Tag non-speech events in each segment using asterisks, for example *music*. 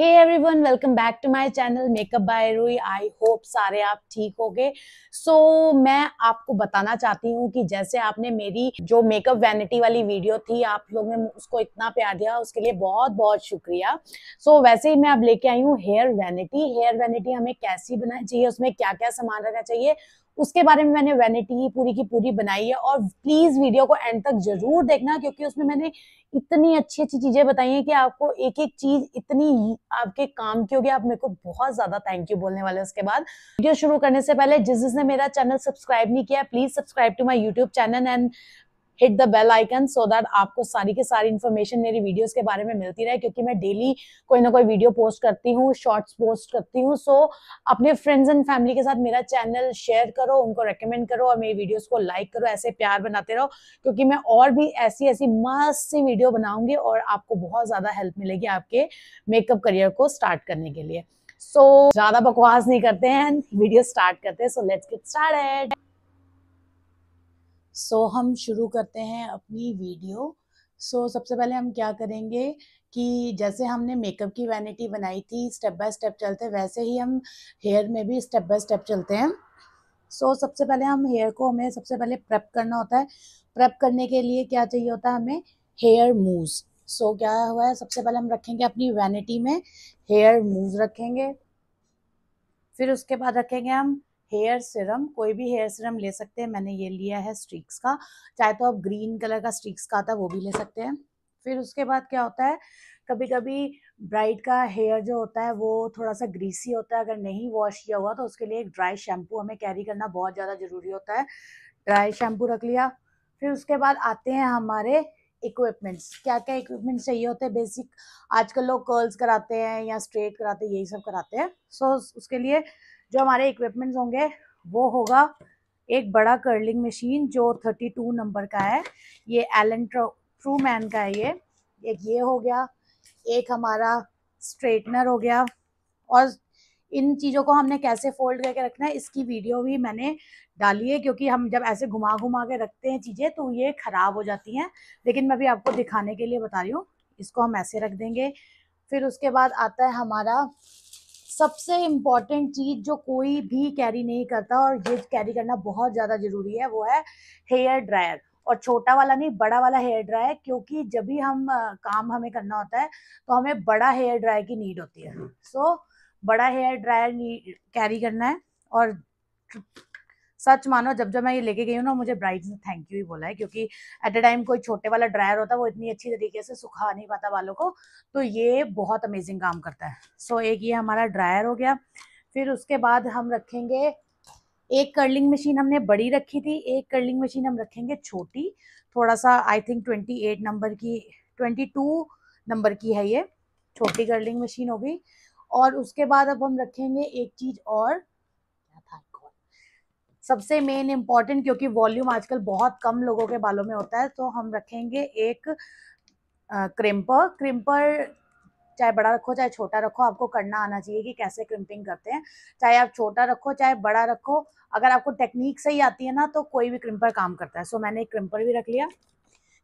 Hey everyone welcome back to my channel makeup by Rui I hope सारे आप ठीक गए सो मैं आपको बताना चाहती हूँ कि जैसे आपने मेरी जो मेकअप वैनिटी वाली वीडियो थी आप लोग ने उसको इतना प्यार दिया उसके लिए बहुत बहुत शुक्रिया सो so, वैसे ही मैं अब लेके आई हूँ हेयर वैनिटी हेयर वैनिटी हमें कैसी बनानी चाहिए उसमें क्या क्या सामान रखना चाहिए उसके बारे में मैंने वैनिटी पूरी की पूरी बनाई है और प्लीज वीडियो को एंड तक जरूर देखना क्योंकि उसमें मैंने इतनी अच्छी अच्छी चीजें बताई हैं कि आपको एक एक चीज इतनी आपके काम की होगी आप मेरे को बहुत ज्यादा थैंक यू बोलने वाले उसके बाद वीडियो शुरू करने से पहले जिस जिसने मेरा चैनल सब्सक्राइब नहीं किया please subscribe to my YouTube channel and hit the bell icon so that आपको सारी की सारी इन्फॉर्मेशन मेरी वीडियोस के बारे में मिलती रहे क्योंकि मैं डेली कोई ना कोई वीडियो पोस्ट करती हूँ शॉर्ट्स पोस्ट करती हूँ सो so, अपने फ्रेंड्स एंड फैमिली के साथ मेरा चैनल शेयर करो उनको रेकमेंड करो और मेरी वीडियोज को लाइक करो ऐसे प्यार बनाते रहो क्योंकि मैं और भी ऐसी ऐसी मस्त सी वीडियो बनाऊंगी और आपको बहुत ज़्यादा हेल्प मिलेगी आपके मेकअप करियर को स्टार्ट करने के लिए सो so, ज़्यादा बकवास नहीं करते हैं वीडियो स्टार्ट करते हैं so let's get started so so, हम शुरू करते हैं अपनी वीडियो सो so, सबसे पहले हम क्या करेंगे कि जैसे हमने मेकअप की वैनिटी बनाई थी स्टेप बाय स्टेप चलते वैसे ही हम हेयर में भी स्टेप बाय स्टेप चलते हैं सो so, सबसे पहले हम हेयर को हमें सबसे पहले प्रेप करना होता है प्रेप करने के लिए क्या चाहिए होता है हमें हेयर मूव सो क्या हुआ है सबसे पहले हम रखेंगे अपनी वैनिटी में हेयर मूव रखेंगे फिर उसके बाद रखेंगे हम हेयर सिरम कोई भी हेयर सिरम ले सकते हैं मैंने ये लिया है स्ट्रिक्स का चाहे तो आप ग्रीन कलर का स्ट्रिक्स का आता है वो भी ले सकते हैं फिर उसके बाद क्या होता है कभी कभी ब्राइड का हेयर जो होता है वो थोड़ा सा ग्रीसी होता है अगर नहीं वॉश किया हुआ तो उसके लिए एक ड्राई शैम्पू हमें कैरी करना बहुत ज़्यादा ज़रूरी होता है ड्राई शैम्पू रख लिया फिर उसके बाद आते हैं हमारे इक्विपमेंट्स क्या क्या इक्विपमेंट्स चाहिए होते हैं बेसिक आजकल लोग कर्ल्स कराते हैं या स्ट्रेट कराते हैं यही सब कराते हैं सो so, उसके लिए जो हमारे इक्विपमेंट्स होंगे वो होगा एक बड़ा कर्लिंग मशीन जो 32 नंबर का है ये एलन ट्रू मैन का है ये एक ये हो गया एक हमारा स्ट्रेटनर हो गया और इन चीज़ों को हमने कैसे फोल्ड करके रखना है इसकी वीडियो भी मैंने डाली है क्योंकि हम जब ऐसे घुमा घुमा के रखते हैं चीज़ें तो ये ख़राब हो जाती हैं लेकिन मैं भी आपको दिखाने के लिए बता रही हूँ इसको हम ऐसे रख देंगे फिर उसके बाद आता है हमारा सबसे इम्पॉर्टेंट चीज़ जो कोई भी कैरी नहीं करता और ये कैरी करना बहुत ज़्यादा ज़रूरी है वो है हेयर ड्रायर और छोटा वाला नहीं बड़ा वाला हेयर ड्रायर क्योंकि जब भी हम काम हमें करना होता है तो हमें बड़ा हेयर ड्रायर की नीड होती है सो हम्म। so, बड़ा हेयर ड्रायर कैरी करना है और सच मानो जब जब मैं ये लेके गई हूँ ना मुझे ब्राइड ने थैंक यू ही बोला है क्योंकि एट अ टाइम कोई छोटे वाला ड्रायर होता है वो इतनी अच्छी तरीके से सुखा नहीं पाता बालों को तो ये बहुत अमेजिंग काम करता है सो so, एक ये हमारा ड्रायर हो गया फिर उसके बाद हम रखेंगे एक कर्लिंग मशीन हमने बड़ी रखी थी एक कर्लिंग मशीन हम रखेंगे छोटी थोड़ा सा I think twenty eight number की ट्वेंटी टू नंबर की है ये छोटी कर्लिंग मशीन होगी और उसके बाद अब हम रखेंगे एक चीज़ और सबसे मेन इम्पॉर्टेंट क्योंकि वॉल्यूम आजकल बहुत कम लोगों के बालों में होता है तो हम रखेंगे एक क्रिम्पर क्रिम्पर चाहे बड़ा रखो चाहे छोटा रखो आपको करना आना चाहिए कि कैसे क्रिम्पिंग करते हैं चाहे आप छोटा रखो चाहे बड़ा रखो अगर आपको टेक्निक सही आती है ना तो कोई भी क्रिम्पर काम करता है सो मैंने एक क्रिम्पर भी रख लिया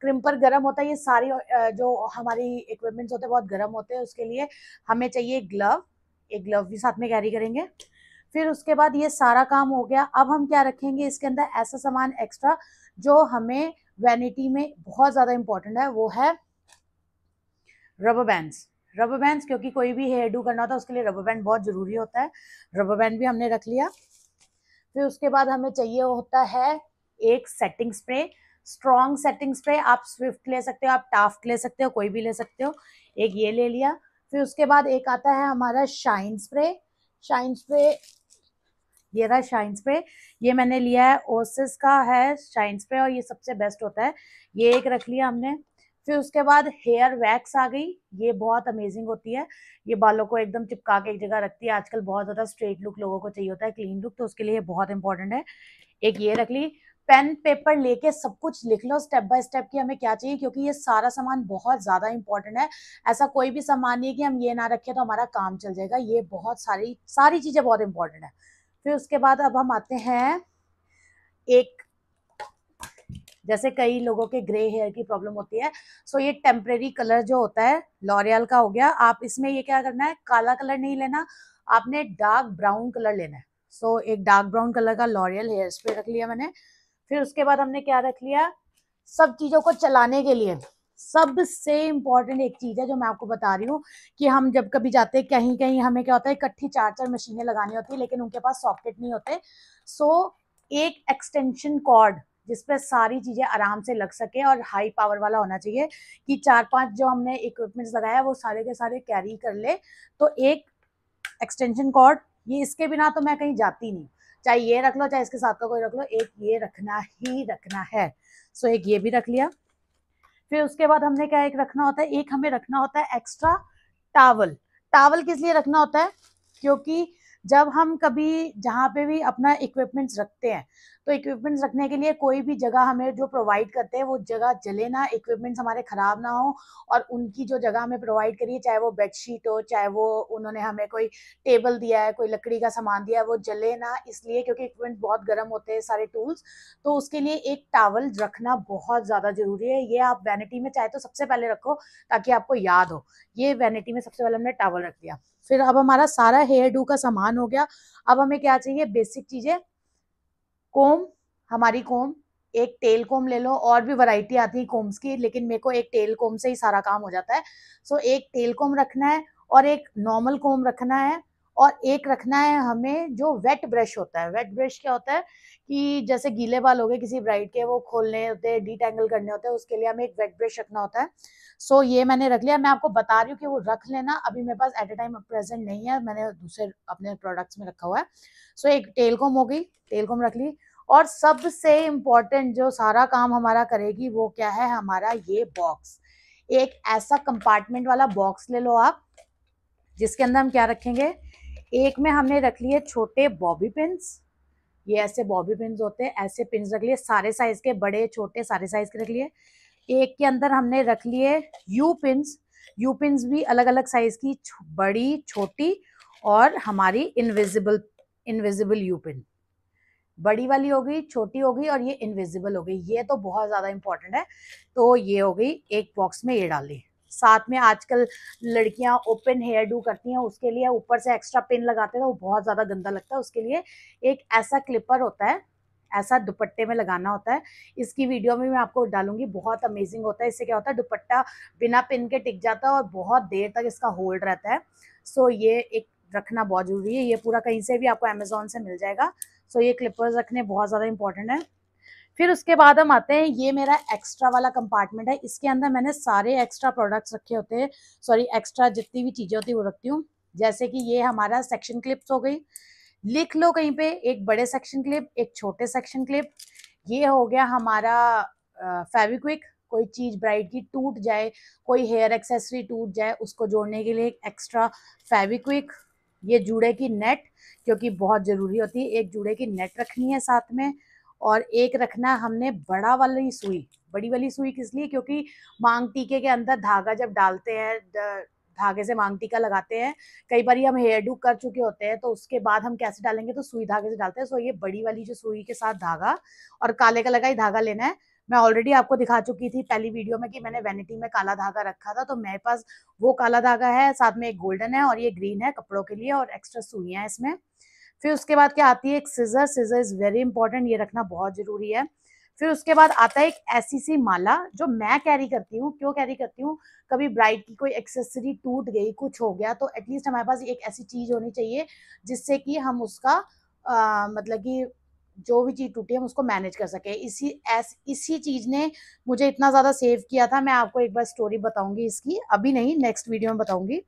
क्रिम्पर गर्म होता है ये सारी जो हमारी इक्विपमेंट्स होते हैं बहुत गर्म होते हैं उसके लिए हमें चाहिए ग्लव एक ग्लव भी साथ में कैरी करेंगे फिर उसके बाद ये सारा काम हो गया अब हम क्या रखेंगे इसके अंदर ऐसा सामान एक्स्ट्रा जो हमें वैनिटी में बहुत ज़्यादा इंपॉर्टेंट है वो है रबर बैंड्स रबर बैंड्स क्योंकि कोई भी हेयर डू करना होता है उसके लिए रबर बैंड बहुत ज़रूरी होता है रबर बैंड भी हमने रख लिया फिर उसके बाद हमें चाहिए होता है एक setting spray strong setting spray आप स्विफ्ट ले सकते हो आप टाफ्ट ले सकते हो कोई भी ले सकते हो एक ये ले लिया फिर उसके बाद एक आता है हमारा शाइन स्प्रे शाइन स्प्रे ये रहा शाइन स्प्रे ये मैंने लिया है ओसिस का है शाइन स्प्रे और ये सबसे बेस्ट होता है ये एक रख लिया हमने फिर उसके बाद हेयर वैक्स आ गई ये बहुत अमेजिंग होती है ये बालों को एकदम चिपका के एक जगह रखती है आजकल बहुत ज़्यादा स्ट्रेट लुक लोगों को चाहिए होता है क्लीन लुक तो उसके लिए बहुत इंपॉर्टेंट है एक ये रख ली पेन पेपर लेके सब कुछ लिख लो स्टेप बाय स्टेप कि हमें क्या चाहिए क्योंकि ये सारा सामान बहुत ज़्यादा इंपॉर्टेंट है ऐसा कोई भी सामान नहीं है कि हम ये ना रखें तो हमारा काम चल जाएगा ये बहुत सारी सारी चीज़ें बहुत इंपॉर्टेंट है फिर उसके बाद अब हम आते हैं एक जैसे कई लोगों के ग्रे हेयर की प्रॉब्लम होती है सो ये टेम्परेरी कलर जो होता है लॉरियल का हो गया आप इसमें ये क्या करना है काला कलर नहीं लेना आपने डार्क ब्राउन कलर लेना है सो so, एक डार्क ब्राउन कलर का लॉरियल हेयर स्प्रे रख लिया मैंने फिर उसके बाद हमने क्या रख लिया सब चीज़ों को चलाने के लिए सबसे इम्पॉर्टेंट एक चीज़ है जो मैं आपको बता रही हूँ कि हम जब कभी जाते हैं कहीं कहीं हमें क्या होता है इकट्ठी चार चार मशीनें लगानी होती है लेकिन उनके पास सॉकेट नहीं होते सो एक एक्सटेंशन कॉर्ड जिस पर सारी चीज़ें आराम से लग सके और हाई पावर वाला होना चाहिए कि चार पांच जो हमने इक्विपमेंट्स लगाया वो सारे के सारे कैरी कर ले तो एक एक्सटेंशन कॉर्ड ये इसके बिना तो मैं कहीं जाती नहीं चाहे ये रख लो चाहे इसके साथ का कोई रख लो एक ये रखना ही रखना है सो so, एक ये भी रख लिया फिर उसके बाद हमने क्या एक रखना होता है एक हमें रखना होता है एक्स्ट्रा टावल टावल किस लिए रखना होता है क्योंकि जब हम कभी जहाँ पे भी अपना इक्विपमेंट्स रखते हैं तो इक्विपमेंट्स रखने के लिए कोई भी जगह हमें जो प्रोवाइड करते हैं वो जगह जले ना इक्विपमेंट्स हमारे ख़राब ना हो और उनकी जो जगह हमें प्रोवाइड करिए चाहे वो बेडशीट हो चाहे वो उन्होंने हमें कोई टेबल दिया है कोई लकड़ी का सामान दिया है वो जले ना इसलिए क्योंकि इक्विपमेंट बहुत गर्म होते हैं सारे टूल्स तो उसके लिए एक टावल रखना बहुत ज़्यादा ज़रूरी है ये आप वैनिटी में चाहे तो सबसे पहले रखो ताकि आपको याद हो ये वैनिटी में सबसे पहले हमने टावल रख दिया फिर अब हमारा सारा हेयर डू का सामान हो गया अब हमें क्या चाहिए बेसिक चीज़ें कोम हमारी कोम एक टेल कोम ले लो और भी वैरायटी आती है कोम्स की लेकिन मेरे को एक टेल कोम से ही सारा काम हो जाता है सो so, एक टेल कोम रखना है और एक नॉर्मल कोम रखना है और एक रखना है हमें जो वेट ब्रश होता है वेट ब्रश क्या होता है कि जैसे गीले बाल हो गए किसी ब्राइड के वो खोलने होते हैं डिटेंगल करने होते हैं उसके लिए हमें एक वेट ब्रश रखना होता है सो so, ये मैंने रख लिया मैं आपको बता रही हूँ कि वो रख लेना अभी मेरे पास एट ए टाइम प्रेजेंट नहीं है मैंने दूसरे अपने प्रोडक्ट्स में रखा हुआ है सो so, एक टेलकॉम हो गई टेलकॉम रख ली और सबसे इम्पॉर्टेंट जो सारा काम हमारा करेगी वो क्या है हमारा ये बॉक्स एक ऐसा कंपार्टमेंट वाला बॉक्स ले लो आप जिसके अंदर हम क्या रखेंगे एक में हमने रख लिए छोटे बॉबी पिन्स ये ऐसे बॉबी पिन्स होते हैं ऐसे पिन्स रख लिए सारे साइज के बड़े छोटे सारे साइज के रख लिए एक के अंदर हमने रख लिए यू पिन यू पिन भी अलग अलग साइज की बड़ी छोटी और हमारी इनविजिबल इनविजिबल यू पिन बड़ी वाली हो गई छोटी हो गई और ये इनविजिबल हो गई ये तो बहुत ज़्यादा इंपॉर्टेंट है तो ये हो गई एक बॉक्स में ये डाली साथ में आजकल लड़कियां ओपन हेयर डू करती हैं उसके लिए ऊपर से एक्स्ट्रा पिन लगाते हैं तो वो बहुत ज़्यादा गंदा लगता है उसके लिए एक ऐसा क्लिपर होता है ऐसा दुपट्टे में लगाना होता है इसकी वीडियो में मैं आपको डालूंगी बहुत अमेजिंग होता है इससे क्या होता है दुपट्टा बिना पिन के टिक जाता है और बहुत देर तक इसका होल्ड रहता है सो ये एक रखना बहुत ज़रूरी है ये पूरा कहीं से भी आपको अमेजोन से मिल जाएगा सो ये क्लिपर्स रखने बहुत ज़्यादा इंपॉर्टेंट है फिर उसके बाद हम आते हैं ये मेरा एक्स्ट्रा वाला कंपार्टमेंट है इसके अंदर मैंने सारे एक्स्ट्रा प्रोडक्ट्स रखे होते हैं सॉरी एक्स्ट्रा जितनी भी चीज़ें होती है वो रखती हूँ जैसे कि ये हमारा सेक्शन क्लिप्स हो गई लिख लो कहीं पे एक बड़े सेक्शन क्लिप एक छोटे सेक्शन क्लिप ये हो गया हमारा फेविक्विक कोई चीज़ ब्राइड की टूट जाए कोई हेयर एक्सेसरी टूट जाए उसको जोड़ने के लिए एक एक्स्ट्रा फेविक्विक ये जूड़े की नेट क्योंकि बहुत ज़रूरी होती है एक जूड़े की नेट रखनी है साथ में और एक रखना हमने बड़ा वाली सुई बड़ी वाली सुई किस लिए क्योंकि मांग टीके के अंदर धागा जब डालते हैं धागे से मांग टीका लगाते हैं कई बार हम हेयर डू कर चुके होते हैं तो उसके बाद हम कैसे डालेंगे तो सुई धागे से डालते हैं सो ये बड़ी वाली जो सुई के साथ धागा और काले कलर का ही धागा लेना है मैं ऑलरेडी आपको दिखा चुकी थी पहली वीडियो में कि मैंने वेनिटी में काला धागा रखा था तो मेरे पास वो काला धागा है साथ में एक गोल्डन है और ये ग्रीन है कपड़ों के लिए और एक्स्ट्रा है इसमें फिर उसके बाद क्या आती है एक scissor scissor is very important ये रखना बहुत ज़रूरी है फिर उसके बाद आता है एक ऐसी सी माला जो मैं कैरी करती हूँ क्यों कैरी करती हूँ कभी ब्राइड की कोई एक्सेसरी टूट गई कुछ हो गया तो एटलीस्ट हमारे पास एक ऐसी चीज़ होनी चाहिए जिससे कि हम उसका आ, मतलब कि जो भी चीज़ टूटी हम उसको मैनेज कर सके इसी ऐस इसी चीज़ ने मुझे इतना ज़्यादा सेव किया था मैं आपको एक बार स्टोरी बताऊंगी इसकी अभी नहीं नेक्स्ट वीडियो में बताऊंगी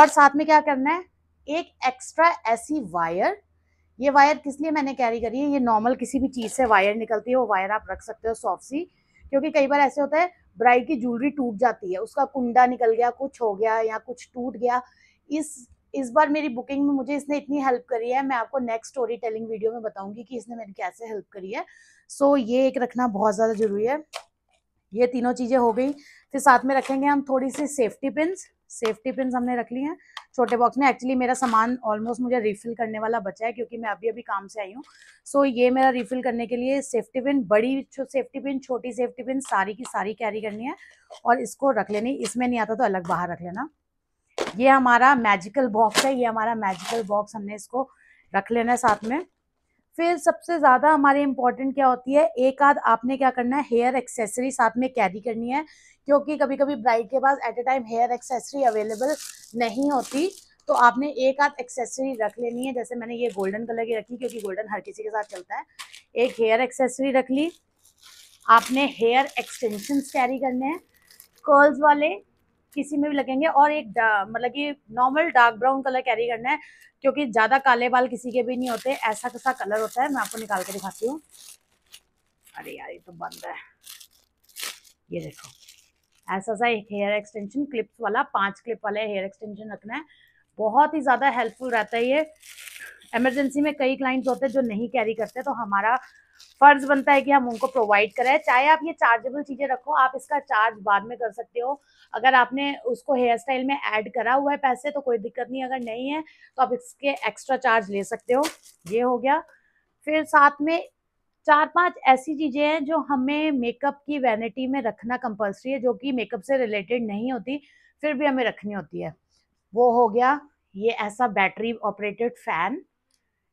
और साथ में क्या करना है एक एक्स्ट्रा ऐसी वायर ये वायर किस लिए मैंने कैरी करी है ये नॉर्मल किसी भी चीज़ से वायर निकलती है वो वायर आप रख सकते हो सॉफ्ट सी क्योंकि कई बार ऐसे होता है ब्राइड की ज्वेलरी टूट जाती है उसका कुंडा निकल गया कुछ हो गया या कुछ टूट गया इस इस बार मेरी बुकिंग में मुझे इसने इतनी हेल्प करी है मैं आपको नेक्स्ट स्टोरी टेलिंग वीडियो में बताऊंगी कि इसने मेरी कैसे हेल्प करी है सो so, ये एक रखना बहुत ज़्यादा ज़रूरी है ये तीनों चीज़ें हो गई फिर साथ में रखेंगे हम थोड़ी सी सेफ्टी पिन सेफ्टी पिन हमने रख ली हैं छोटे बॉक्स में एक्चुअली मेरा सामान ऑलमोस्ट मुझे रिफिल करने वाला बचा है क्योंकि मैं अभी अभी काम से आई हूँ सो so, ये मेरा रिफिल करने के लिए सेफ्टी पिन बड़ी सेफ्टी पिन छोटी सेफ्टी पिन सारी की सारी कैरी करनी है और इसको रख लेनी इसमें नहीं आता तो अलग बाहर रख लेना ये हमारा मैजिकल बॉक्स है ये हमारा मैजिकल बॉक्स हमने इसको रख लेना है साथ में फिर सबसे ज़्यादा हमारे इम्पॉर्टेंट क्या होती है एक आध आपने क्या करना है हेयर एक्सेसरी साथ में कैरी करनी है क्योंकि कभी कभी ब्राइड के पास at a time hair accessory available नहीं होती तो आपने एक आध एक्सेसरी रख लेनी है जैसे मैंने ये गोल्डन कलर की रखी क्योंकि गोल्डन हर किसी के साथ चलता है एक हेयर एक्सेसरी रख ली आपने हेयर एक्सटेंशन कैरी करने हैं कर्ल्स वाले किसी में भी लगेंगे और एक मतलब कि normal dark brown colour carry करना है क्योंकि ज़्यादा काले बाल किसी के भी नहीं होते ऐसा कैसा कलर होता है मैं आपको निकाल के दिखाती हूँ अरे यार ये तो बंद है ये देखो ऐसा सा एक हेयर एक्सटेंशन क्लिप्स वाला पांच क्लिप वाला हेयर एक्सटेंशन रखना है बहुत ही ज़्यादा हेल्पफुल रहता है ये एमरजेंसी में कई क्लाइंट्स होते हैं जो नहीं कैरी करते तो हमारा फ़र्ज बनता है कि हम उनको प्रोवाइड करें चाहे आप ये चार्जेबल चीज़ें रखो आप इसका चार्ज बाद में कर सकते हो अगर आपने उसको हेयर स्टाइल में ऐड करा हुआ है पैसे तो कोई दिक्कत नहीं अगर नहीं है तो आप इसके एक्स्ट्रा चार्ज ले सकते हो ये हो गया फिर साथ में चार पांच ऐसी चीज़ें हैं जो हमें मेकअप की वैनिटी में रखना कंपलसरी है जो कि मेकअप से रिलेटेड नहीं होती फिर भी हमें रखनी होती है वो हो गया ये ऐसा बैटरी ऑपरेटेड फ़ैन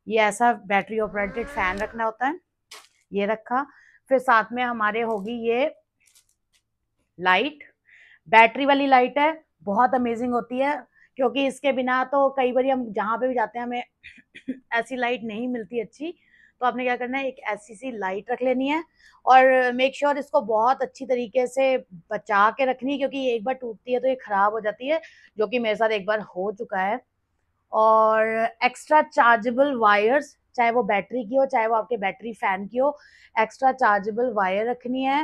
ये ऐसा बैटरी ऑपरेटेड फ़ैन रखना होता है ये रखा फिर साथ में हमारे होगी ये लाइट बैटरी वाली लाइट है बहुत अमेजिंग होती है क्योंकि इसके बिना तो कई बार हम जहाँ पे भी जाते हैं हमें *coughs* ऐसी लाइट नहीं मिलती अच्छी तो आपने क्या करना है एक ऐसी सी लाइट रख लेनी है और मेक श्योर sure इसको बहुत अच्छी तरीके से बचा के रखनी है क्योंकि एक बार टूटती है तो ये ख़राब हो जाती है जो कि मेरे साथ एक बार हो चुका है और एक्स्ट्रा चार्जेबल वायर्स चाहे वो बैटरी की हो चाहे वो आपके बैटरी फ़ैन की हो एक्स्ट्रा चार्जेबल वायर रखनी है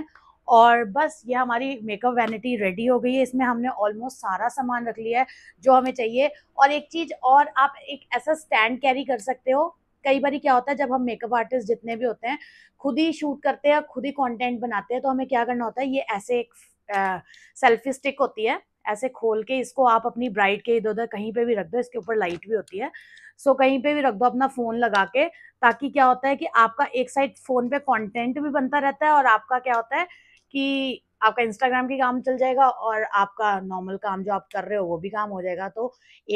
और बस ये हमारी मेकअप वैनिटी रेडी हो गई है इसमें हमने ऑलमोस्ट सारा सामान रख लिया है जो हमें चाहिए और एक चीज़ और आप एक ऐसा स्टैंड कैरी कर सकते हो कई बार क्या होता है जब हम मेकअप आर्टिस्ट जितने भी होते हैं खुद ही शूट करते हैं खुद ही कॉन्टेंट बनाते हैं तो हमें क्या करना होता है ये ऐसे एक सेल्फी स्टिक होती है ऐसे खोल के इसको आप अपनी ब्राइड के इधर उधर कहीं पे भी रख दो इसके ऊपर लाइट भी होती है सो कहीं पे भी रख दो अपना फ़ोन लगा के ताकि क्या होता है कि आपका एक साइड फ़ोन पे कंटेंट भी बनता रहता है और आपका क्या होता है कि आपका इंस्टाग्राम की काम चल जाएगा और आपका नॉर्मल काम जो आप कर रहे हो वो भी काम हो जाएगा तो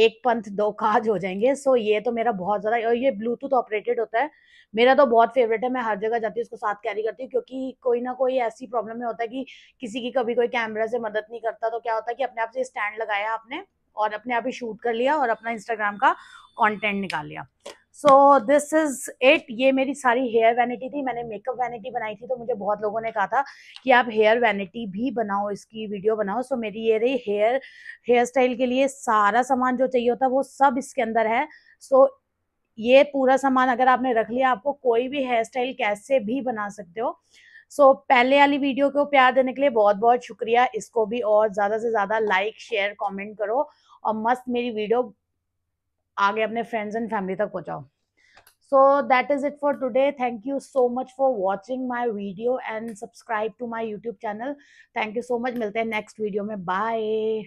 एक पंथ दो काज हो जाएंगे सो ये तो मेरा बहुत ज़्यादा और ये ब्लूटूथ ऑपरेटेड होता है मेरा तो बहुत फेवरेट है मैं हर जगह जाती हूँ उसको साथ कैरी करती हूँ क्योंकि कोई ना कोई ऐसी प्रॉब्लम में होता है कि किसी की कभी कोई कैमरा से मदद नहीं करता तो क्या होता है कि अपने आप से स्टैंड लगाया आपने और अपने आप ही शूट कर लिया और अपना इंस्टाग्राम का कॉन्टेंट निकाल लिया सो दिस इज़ इट ये मेरी सारी हेयर वैनिटी थी मैंने मेकअप वैनिटी बनाई थी तो मुझे बहुत लोगों ने कहा था कि आप हेयर वैनिटी भी बनाओ इसकी वीडियो बनाओ सो so, मेरी ये रही हेयर हेयर स्टाइल के लिए सारा सामान जो चाहिए होता है वो सब इसके अंदर है सो so, ये पूरा सामान अगर आपने रख लिया आपको कोई भी हेयर स्टाइल कैसे भी बना सकते हो सो so, पहले वाली वीडियो को प्यार देने के लिए बहुत बहुत शुक्रिया इसको भी और ज़्यादा से ज़्यादा लाइक शेयर कमेंट करो और मस्त मेरी वीडियो आगे अपने फ्रेंड्स एंड फैमिली तक पहुंचाओ so that is it for today thank you so much for watching my video and subscribe to my YouTube channel thank you so much मिलते हैं नेक्स्ट वीडियो में बाय